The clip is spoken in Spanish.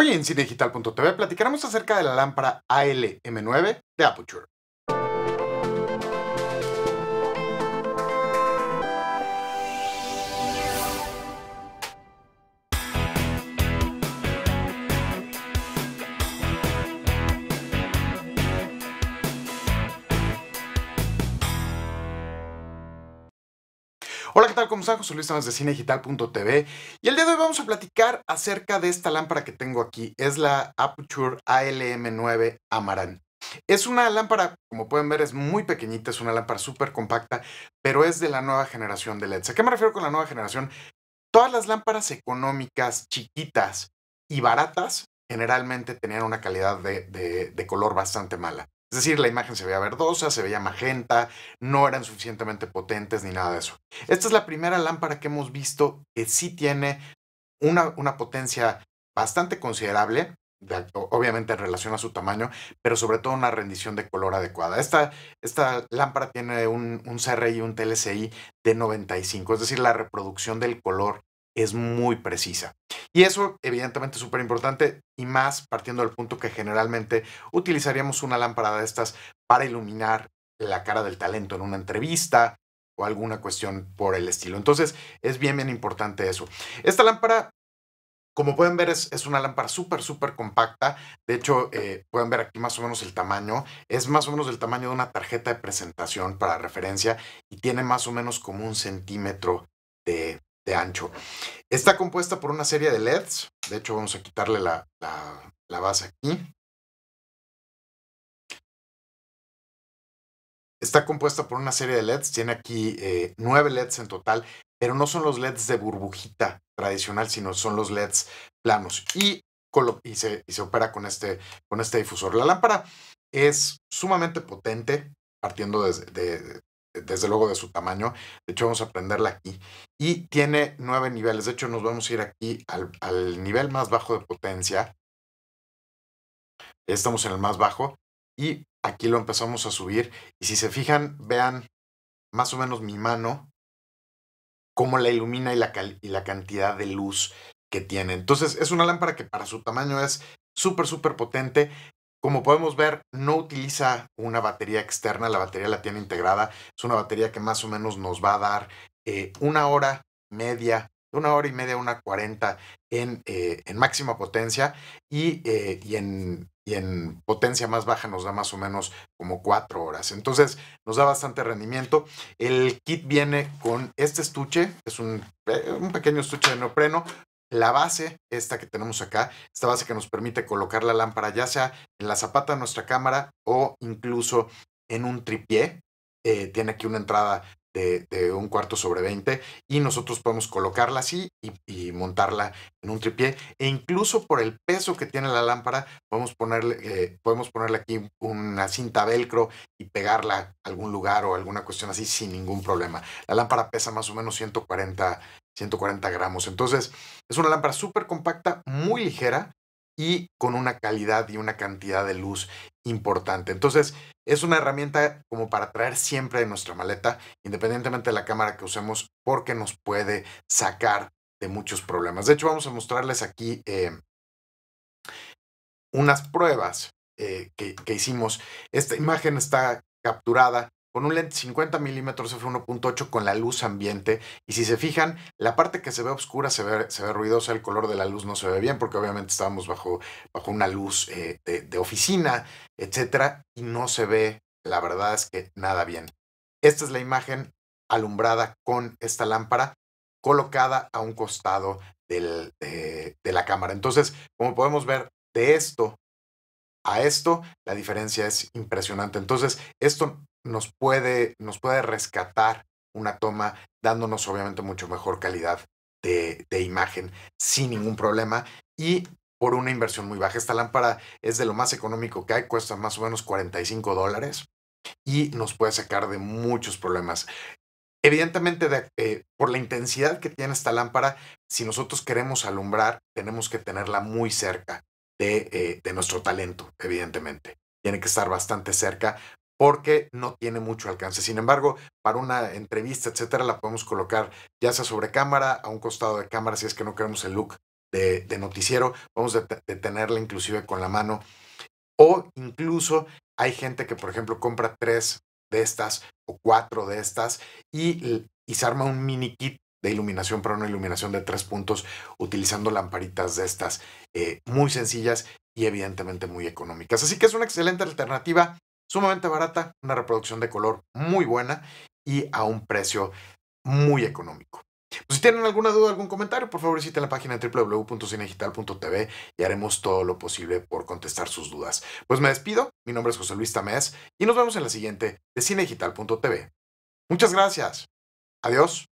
Hoy en CineDigital.tv platicaremos acerca de la lámpara ALM9 de Aputure. Hola, ¿qué tal? ¿Cómo están? José Luis de cinedigital.tv y el día de hoy vamos a platicar acerca de esta lámpara que tengo aquí. Es la Aputure ALM9 Amaran. Es una lámpara, como pueden ver, es muy pequeñita, es una lámpara súper compacta, pero es de la nueva generación de LEDs. ¿A qué me refiero con la nueva generación? Todas las lámparas económicas, chiquitas y baratas, generalmente tenían una calidad de color bastante mala. Es decir, la imagen se veía verdosa, se veía magenta, no eran suficientemente potentes ni nada de eso. Esta es la primera lámpara que hemos visto que sí tiene una, potencia bastante considerable, obviamente en relación a su tamaño, pero sobre todo una rendición de color adecuada. Esta, esta lámpara tiene un, un CRI y un TLCI de 95, es decir, la reproducción del color es muy precisa. Y eso, evidentemente, es súper importante y más partiendo del punto que generalmente utilizaríamos una lámpara de estas para iluminar la cara del talento en una entrevista o alguna cuestión por el estilo. Entonces, es bien, bien importante eso. Esta lámpara como pueden ver, es, una lámpara súper, súper compacta. De hecho, eh, pueden ver aquí más o menos el tamaño. Es más o menos el tamaño de una tarjeta de presentación para referencia y tiene más o menos como un centímetro de, de ancho. Está compuesta por una serie de LEDs. De hecho, vamos a quitarle la, la, base aquí. Está compuesta por una serie de LEDs. Tiene aquí eh, nueve LEDs en total, pero no son los LEDs de burbujita tradicional, sino son los LEDs planos. Y, se, opera con este, con este difusor. La lámpara es sumamente potente, partiendo de, desde luego de su tamaño. De hecho, vamos a prenderla aquí. Y tiene nueve niveles. De hecho, nos vamos a ir aquí al, nivel más bajo de potencia. Estamos en el más bajo. Y aquí lo empezamos a subir. Y si se fijan, vean más o menos mi mano, cómo la ilumina y la, y la cantidad de luz que tiene. Entonces, es una lámpara que para su tamaño es súper, súper potente. Como podemos ver, no utiliza una batería externa, la batería la tiene integrada. Es una batería que más o menos nos va a dar eh, una hora media, una hora y media, una cuarenta en, eh, máxima potencia eh, y, en, potencia más baja nos da más o menos como cuatro horas. Entonces nos da bastante rendimiento. El kit viene con este estuche, es un, un pequeño estuche de neopreno, la base, esta que tenemos acá, esta base que nos permite colocar la lámpara ya sea en la zapata de nuestra cámara o incluso en un tripié. Eh, tiene aquí una entrada de, un cuarto sobre 20 y nosotros podemos colocarla así y, montarla en un tripié e incluso por el peso que tiene la lámpara podemos ponerle, eh, podemos ponerle aquí una cinta velcro y pegarla a algún lugar o alguna cuestión así sin ningún problema. La lámpara pesa más o menos 140 140 gramos. Entonces, es una lámpara súper compacta, muy ligera y con una calidad y una cantidad de luz importante. Entonces, es una herramienta como para traer siempre en nuestra maleta, independientemente de la cámara que usemos, porque nos puede sacar de muchos problemas. De hecho, vamos a mostrarles aquí eh, unas pruebas eh, que, que hicimos. Esta imagen está capturada con un lente 50 milímetros f1.8 con la luz ambiente. Y si se fijan, la parte que se ve oscura se ve, se ve ruidosa, el color de la luz no se ve bien porque obviamente estábamos bajo, bajo una luz eh, de, oficina, etcétera, y no se ve, la verdad es que nada bien. Esta es la imagen alumbrada con esta lámpara colocada a un costado de, de la cámara. Entonces, como podemos ver, de esto a esto, la diferencia es impresionante. Entonces, esto nos puede, nos puede rescatar una toma, dándonos obviamente mucho mejor calidad de, imagen sin ningún problema y por una inversión muy baja. Esta lámpara es de lo más económico que hay, cuesta más o menos 45 dólares y nos puede sacar de muchos problemas. Evidentemente, eh, por la intensidad que tiene esta lámpara, si nosotros queremos alumbrar, tenemos que tenerla muy cerca de eh, nuestro talento, evidentemente. Tiene que estar bastante cerca porque no tiene mucho alcance. Sin embargo, para una entrevista, etcétera, la podemos colocar ya sea sobre cámara, a un costado de cámara, si es que no queremos el look de, noticiero, noticiero, a tenerla inclusive con la mano. O incluso hay gente que, por ejemplo, compra tres de estas o cuatro de estas y, se arma un mini kit de iluminación para una iluminación de tres puntos utilizando lamparitas de estas eh, muy sencillas y evidentemente muy económicas. Así que es una excelente alternativa sumamente barata, una reproducción de color muy buena y a un precio muy económico. Pues, si tienen alguna duda, algún comentario, por favor visiten la página www.cinegital.tv y haremos todo lo posible por contestar sus dudas. Pues me despido, mi nombre es José Luis Tamés y nos vemos en la siguiente de cinegital.tv. Muchas gracias. Adiós.